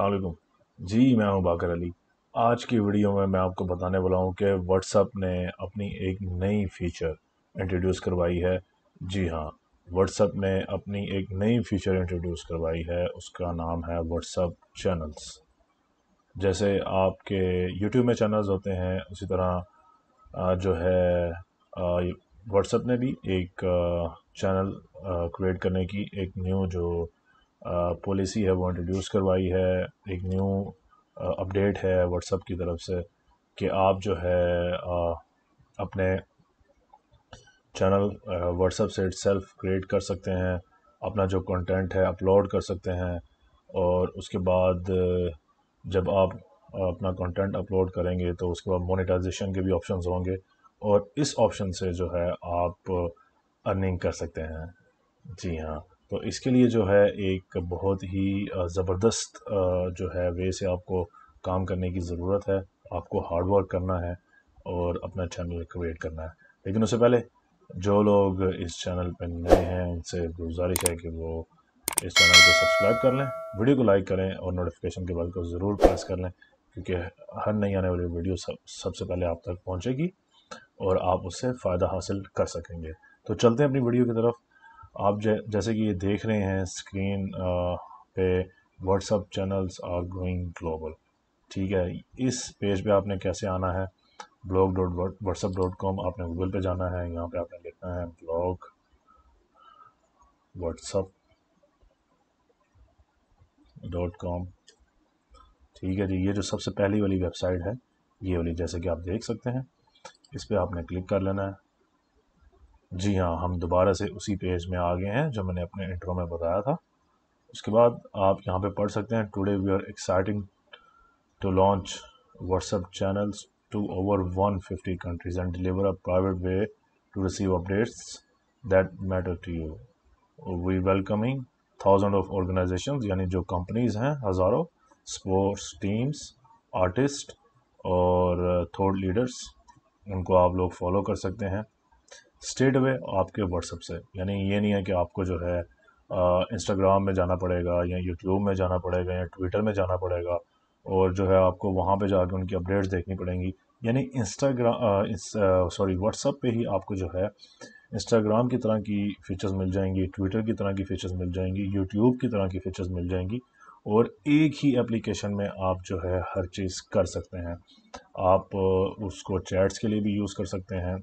अलैक्म जी मैं हूं बाकर अली आज की वीडियो में मैं आपको बताने वाला हूं कि व्हाट्सअप ने अपनी एक नई फ़ीचर इंट्रोड्यूस करवाई है जी हाँ व्हाट्सअप ने अपनी एक नई फ़ीचर इंट्रोड्यूस करवाई है उसका नाम है व्हाट्सअप चैनल्स जैसे आपके यूट्यूब में चैनल्स होते हैं उसी तरह जो है व्हाट्सअप ने भी एक चैनल क्रिएट करने की एक न्यू जो पॉलिसी है वो इंट्रोड्यूस करवाई है एक न्यू अपडेट है व्हाट्सअप की तरफ से कि आप जो है आ, अपने चैनल व्हाट्सअप से सेल्फ क्रिएट कर सकते हैं अपना जो कंटेंट है अपलोड कर सकते हैं और उसके बाद जब आप अपना कंटेंट अपलोड करेंगे तो उसके बाद मोनेटाइजेशन के भी ऑप्शन होंगे और इस ऑप्शन से जो है आप अर्निंग कर सकते हैं जी हाँ तो इसके लिए जो है एक बहुत ही ज़बरदस्त जो है वे से आपको काम करने की ज़रूरत है आपको हार्ड वर्क करना है और अपना चैनल क्रिएट करना है लेकिन उससे पहले जो लोग इस चैनल पर नए हैं उनसे गुजारिश है कि वो इस चैनल को सब्सक्राइब कर लें वीडियो को लाइक करें और नोटिफिकेशन के बेल को ज़रूर प्रेस कर लें क्योंकि हर नई आने वाली वीडियो सब सबसे पहले आप तक पहुँचेगी और आप उससे फ़ायदा हासिल कर सकेंगे तो चलते हैं अपनी वीडियो की तरफ आप जै, जैसे कि ये देख रहे हैं स्क्रीन uh, पे WhatsApp channels are going global ठीक है इस पेज पे आपने कैसे आना है blog dot WhatsApp dot com आपने गूगल पे जाना है यहाँ पे आपने लिखना है ब्लॉग व्हाट्सअप डॉट कॉम ठीक है जी ये जो सबसे पहली वाली वेबसाइट है ये वाली जैसे कि आप देख सकते हैं इस पर आपने क्लिक कर लेना है जी हाँ हम दोबारा से उसी पेज में आ गए हैं जो मैंने अपने इंट्रो में बताया था उसके बाद आप यहाँ पे पढ़ सकते हैं today we are exciting to launch WhatsApp channels to over 150 countries and deliver a private way to receive updates that matter to you we welcoming thousand of organization यानी जो कंपनीज हैं हज़ारों स्पोर्ट्स टीम्स आर्टिस्ट और thought leaders उनको आप लोग follow कर सकते हैं स्ट्रेट अवे आपके व्हाट्सअप से यानी ये नहीं है कि आपको जो है इंस्टाग्राम में जाना पड़ेगा या यूट्यूब में जाना पड़ेगा या ट्विटर में जाना पड़ेगा और जो है आपको वहाँ पे जाकर उनकी अपडेट्स देखनी पड़ेंगी यानी इंस्टाग्राम सॉरी व्हाट्सअप पे ही आपको जो है इंस्टाग्राम की तरह की फ़ीचर्स मिल जाएंगी ट्विटर की तरह की फ़ीचर्स मिल जाएंगी यूट्यूब की तरह की फ़ीचर्स मिल जाएंगी और एक ही एप्लीकेशन में आप जो है हर चीज़ कर सकते हैं आप उसको चैट्स के लिए भी यूज़ कर सकते हैं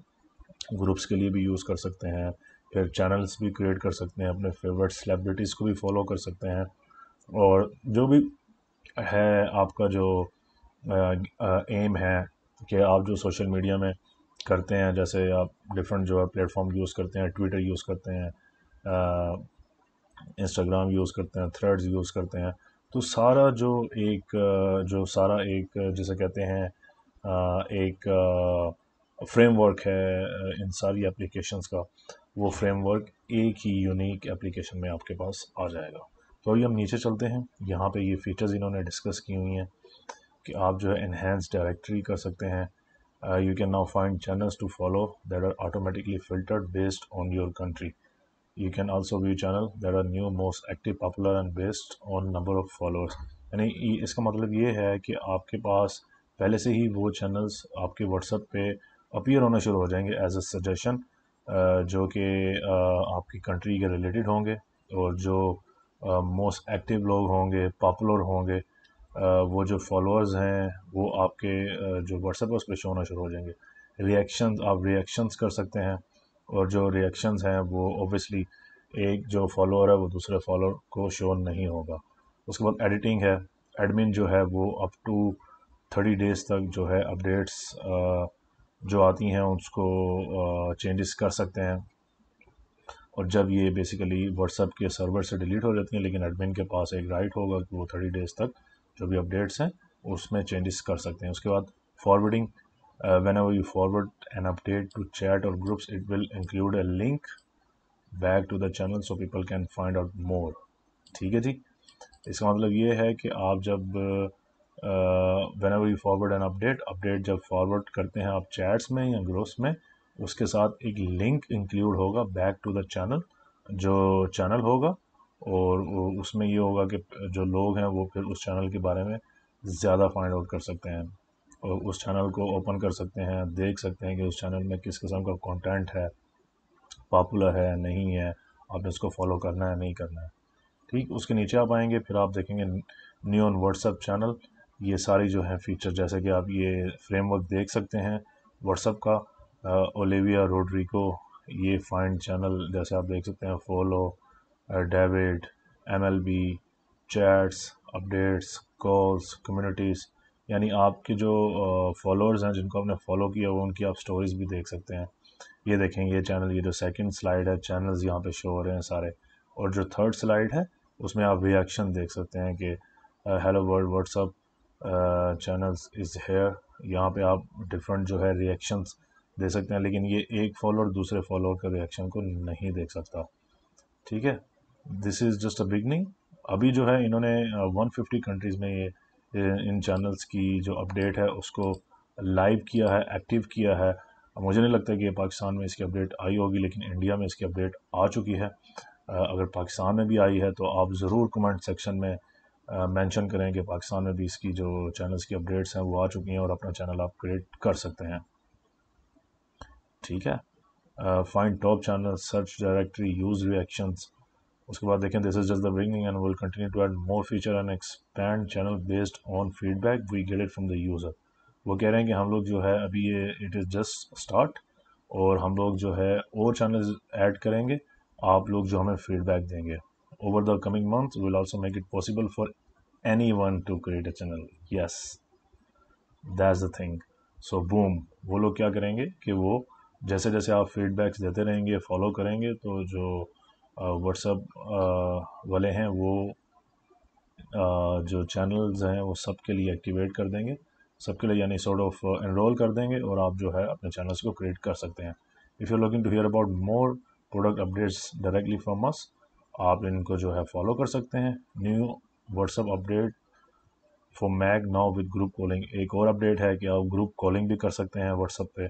ग्रुप्स के लिए भी यूज़ कर सकते हैं फिर चैनल्स भी क्रिएट कर सकते हैं अपने फेवरेट सेलिब्रिटीज़ को भी फॉलो कर सकते हैं और जो भी है आपका जो एम है कि आप जो सोशल मीडिया में करते हैं जैसे आप डिफरेंट जो है प्लेटफॉर्म यूज़ करते हैं ट्विटर यूज़ करते हैं इंस्टाग्राम यूज़ करते हैं थ्रेड्स यूज़ करते हैं तो सारा जो एक जो सारा एक जैसे कहते हैं एक फ्रेमवर्क है इन सारी एप्लीकेशंस का वो फ्रेमवर्क एक ही यूनिक एप्लीकेशन में आपके पास आ जाएगा तो अभी हम नीचे चलते हैं यहाँ पे ये फीचर्स इन्होंने डिस्कस की हुई हैं कि आप जो है इन्हेंस डायरेक्टरी कर सकते हैं you can now find channels to follow that are automatically filtered based on your country you can also view channel that are new most active popular and based on number of followers यानी इसका मतलब ये है कि आपके पास पहले से ही वो चैनल्स आपके व्हाट्सएप पे अपीयर होना शुरू हो जाएंगे एज अ सजेशन जो कि आपकी कंट्री के रिलेटेड होंगे और जो मोस्ट एक्टिव लोग होंगे पॉपुलर होंगे वो जो फॉलोअर्स हैं वो आपके जो व्हाट्सएप उस पर शो होना शुरू हो जाएंगे रिएक्शन आप रिएक्शंस कर सकते हैं और जो रिएक्शंस हैं वो ओबियसली एक जो फॉलोअर है वो दूसरे फॉलोअर को शो नहीं होगा उसके बाद एडिटिंग है एडमिन जो है वो अप टू थर्टी डेज़ तक जो है अपडेट्स जो आती हैं उसको चेंजेस कर सकते हैं और जब ये बेसिकली व्हाट्सअप के सर्वर से डिलीट हो जाती हैं लेकिन एडमिन के पास एक राइट होगा कि वो थर्टी डेज़ तक जो भी अपडेट्स हैं उसमें चेंजेस कर सकते हैं उसके बाद forwarding whenever you forward an update to chat और groups it will include a link back to the channel so people can find out more ठीक है जी इसका मतलब ये है कि आप जब when you forward an update update जब फॉरवर्ड करते हैं आप चैट्स में या ग्रुप्स में उसके साथ एक लिंक इंक्लूड होगा बैक टू द चैनल जो चैनल होगा और उसमें ये होगा कि जो लोग हैं वो फिर उस चैनल के बारे में ज़्यादा फाइंड आउट कर सकते हैं और उस चैनल को ओपन कर सकते हैं देख सकते हैं कि उस चैनल में किस किस्म का कॉन्टेंट है पॉपुलर है नहीं है आपने उसको फॉलो करना है नहीं करना है ठीक उसके नीचे आप आएंगे फिर आप देखेंगे न्यू ऑन व्हाट्सएप चैनल ये सारी जो है फ़ीचर जैसे कि आप ये फ्रेमवर्क देख सकते हैं व्हाट्सअप का ओलिविया रोड्रिको ये फाइंड चैनल जैसे आप देख सकते हैं follow David MLB chats updates calls communities यानी आपके जो फॉलोअर्स हैं जिनको आपने फॉलो किया हुआ उनकी आप स्टोरीज़ भी देख सकते हैं ये देखें ये चैनल ये जो सेकंड स्लाइड है चैनल्स यहाँ पे शो हो रहे हैं सारे और जो थर्ड स्लाइड है उसमें आप रिएक्शन देख सकते हैं कि hello world WhatsApp channels is here यहाँ पे आप डिफरेंट जो है रिएक्शंस दे सकते हैं लेकिन ये एक फॉलोअर दूसरे फॉलोअर के रिएक्शन को नहीं देख सकता ठीक है this is just a beginning अभी जो है इन्होंने 150 कंट्रीज़ में ये इन चैनल्स की जो अपडेट है उसको लाइव किया है एक्टिव किया है मुझे नहीं लगता कि पाकिस्तान में इसकी अपडेट आई होगी लेकिन इंडिया में इसकी अपडेट आ चुकी है अगर पाकिस्तान में भी आई है तो आप ज़रूर कमेंट सेक्शन में मेंशन करें कि पाकिस्तान में भी इसकी जो चैनल्स की अपडेट्स हैं वो आ चुकी हैं और अपना चैनल आप क्रिएट कर सकते हैं ठीक है find top channel search directory use reactions उसके बाद देखें this is just the beginning and will continue to add more feature and expand channel based on feedback we get it from the user वो कह रहे हैं कि हम लोग जो है अभी ये इट इज़ जस्ट स्टार्ट और हम लोग जो है और चैनल ऐड करेंगे आप लोग जो हमें फीडबैक देंगे over the coming months we will also make it possible for anyone to create a channel yes that's the thing so boom वो लोग क्या करेंगे कि वो जैसे जैसे आप फीडबैक्स देते रहेंगे फॉलो करेंगे तो जो व्हाट्सअप वाले हैं वो जो चैनल्स हैं वो सबके लिए एक्टिवेट कर देंगे सबके लिए यानी सॉर्ट ऑफ एनरोल कर देंगे और आप जो है अपने चैनल्स को क्रिएट कर सकते हैं if you looking to hear about more product updates directly from us आप इनको जो है फॉलो कर सकते हैं new WhatsApp update for Mac now with group calling एक और अपडेट है कि आप ग्रुप कॉलिंग भी कर सकते हैं व्हाट्सअप पे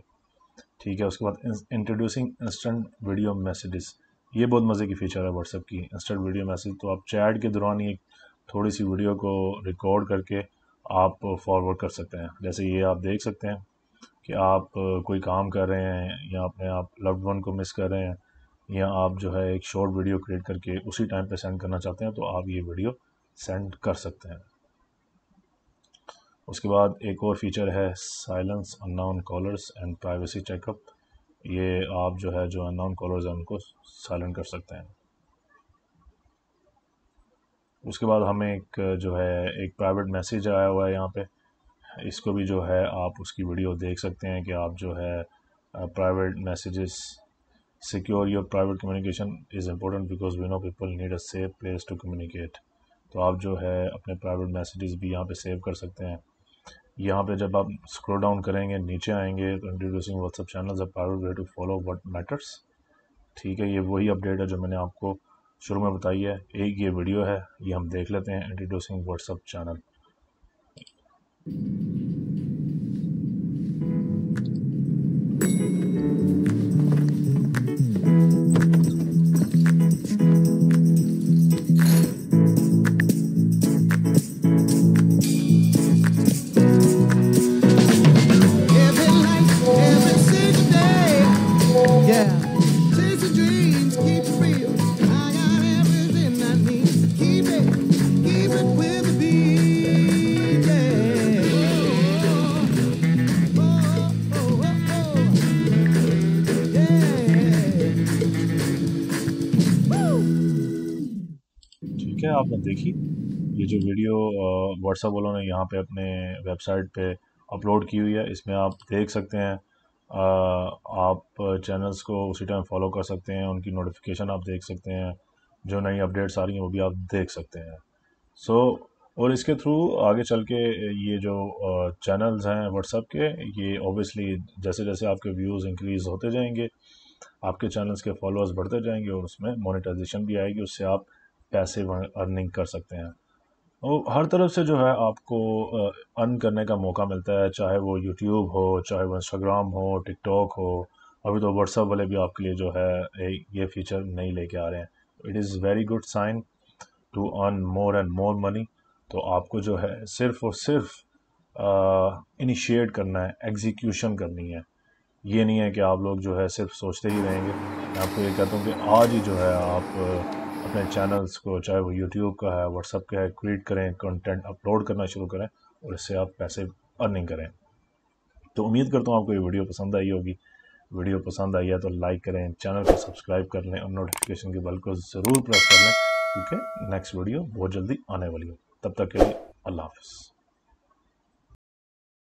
ठीक है उसके बाद इंट्रोड्यूसिंग इंस्टेंट वीडियो मैसेजेस ये बहुत मज़े की फ़ीचर है व्हाट्सअप की इंस्टेंट वीडियो मैसेज तो आप चैट के दौरान ही थोड़ी सी वीडियो को रिकॉर्ड करके आप फॉरवर्ड कर सकते हैं जैसे ये आप देख सकते हैं कि आप कोई काम कर रहे हैं या अपने आप लव्ड वन को मिस कर रहे हैं या आप जो है एक शॉर्ट वीडियो क्रिएट करके उसी टाइम पे सेंड करना चाहते हैं तो आप ये वीडियो सेंड कर सकते हैं उसके बाद एक और फीचर है silence unknown callers and privacy checkup ये आप जो है जो अननोन कॉलर्स हैं उनको साइलेंट कर सकते हैं उसके बाद हमें एक जो है एक प्राइवेट मैसेज आया हुआ है यहाँ पे इसको भी जो है आप उसकी वीडियो देख सकते हैं कि आप जो है private uh, messages secure your private communication is important because we know people need a safe place to communicate तो आप जो है अपने private messages भी यहाँ पर save कर सकते हैं यहाँ पर जब आप scroll down करेंगे नीचे आएंगे introducing WhatsApp channels a private way to follow what matters ठीक है ये वही अपडेट है जो मैंने आपको शुरू में बताई है एक ये वीडियो है ये हम देख लेते हैं इंट्रोड्यूसिंग व्हाट्सअप चैनल आपने देखी ये जो वीडियो व्हाट्सअप वालों ने यहाँ पे अपने वेबसाइट पे अपलोड की हुई है इसमें आप देख सकते हैं आप चैनल्स को उसी टाइम फॉलो कर सकते हैं उनकी नोटिफिकेशन आप देख सकते हैं जो नई अपडेट्स आ रही हैं वो भी आप देख सकते हैं सो so, और इसके थ्रू आगे चल के ये जो चैनल्स हैं व्हाट्सअप के ये ओबियसली जैसे जैसे आपके व्यूज़ इंक्रीज़ होते जाएंगे आपके चैनल्स के फॉलोअर्स बढ़ते जाएंगे और उसमें मोनेटाइजेशन भी आएगी उससे आप पैसे अर्निंग कर सकते हैं और हर तरफ से जो है आपको अर्न करने का मौका मिलता है चाहे वो यूट्यूब हो चाहे वो इंस्टाग्राम हो टिकटॉक हो अभी तो व्हाट्सअप वाले भी आपके लिए जो है ये फीचर नहीं लेके आ रहे हैं it is very good sign to earn more and more money तो आपको जो है सिर्फ और सिर्फ इनिशिएट करना है एग्जीक्यूशन करनी है ये नहीं है कि आप लोग जो है सिर्फ सोचते ही रहेंगे मैं आपको ये कहता हूँ कि आज ही जो है आप अपने चैनल्स को चाहे वो यूट्यूब का है व्हाट्सअप का है क्रिएट करें कंटेंट अपलोड करना शुरू करें और इससे आप पैसे अर्निंग करें तो उम्मीद करता हूँ आपको ये वीडियो पसंद आई होगी वीडियो पसंद आई है तो लाइक करें चैनल को सब्सक्राइब कर लें और नोटिफिकेशन के बल को ज़रूर प्रेस कर लें क्योंकि नेक्स्ट वीडियो बहुत जल्दी आने वाली हो तब तक के लिए अल्लाह हाफ